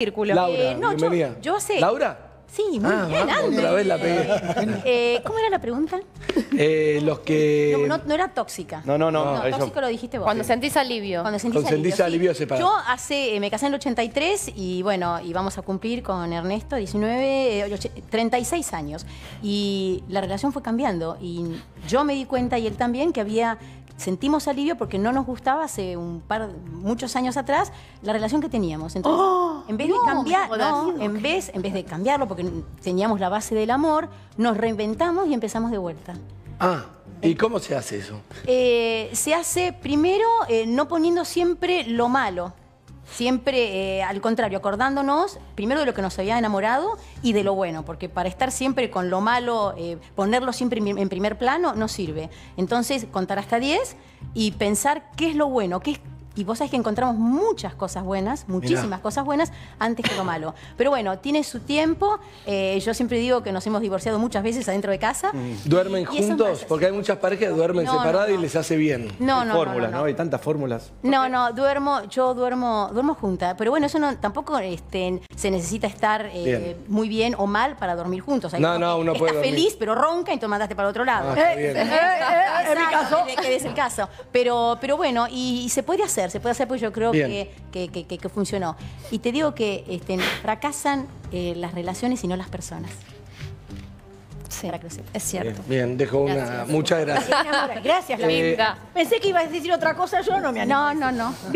Círculo. Laura, eh, Yo, sé. ¿Laura? Sí, muy ah, bien, eh, ¿Cómo era la pregunta? Eh, los que... No, era tóxica. No, no, no. tóxico lo dijiste vos. Cuando sentís alivio. Cuando sentís alivio, se alivio, Yo hace, me casé en el 83 y bueno, y vamos a cumplir con Ernesto 19, 36 años. Y la relación fue cambiando y yo me di cuenta y él también que había sentimos alivio porque no nos gustaba hace un par, muchos años atrás, la relación que teníamos. ¡Oh! en vez de en vez, en vez de cambiarlo, porque teníamos la base del amor, nos reinventamos y empezamos de vuelta. Ah. ¿Y cómo se hace eso? Eh, se hace primero eh, no poniendo siempre lo malo, siempre eh, al contrario, acordándonos primero de lo que nos había enamorado y de lo bueno, porque para estar siempre con lo malo, ponerlo siempre en primer plano, no sirve. Entonces, contar hasta 10 y pensar qué es lo bueno, qué es y vos sabés que encontramos muchas cosas buenas, muchísimas cosas buenas, antes que lo malo. Pero bueno, tiene su tiempo. Eh, yo siempre digo que nos hemos divorciado muchas veces adentro de casa. Mm. ¿Duermen juntos? porque hay muchas parejas que duermen separadas y les hace bien. No, no. Fórmulas, ¿no? Hay tantas fórmulas. No, no, duermo, yo duermo, duermo junta. Pero bueno, eso no, tampoco este, se necesita estar eh, muy bien o mal para dormir juntos. no, no, uno puede. Estás feliz, pero ronca y te mandaste para el otro lado. Ah, mi caso. Que es el caso. Pero, pero bueno, y se puede hacer se puede hacer, pues yo creo que, funcionó. Y te digo que este, fracasan eh, las relaciones y no las personas. Sí, es cierto. Bien, dejo una. Muchas gracias. Gracias, la Pensé que ibas a decir otra cosa, yo no me No, no, no.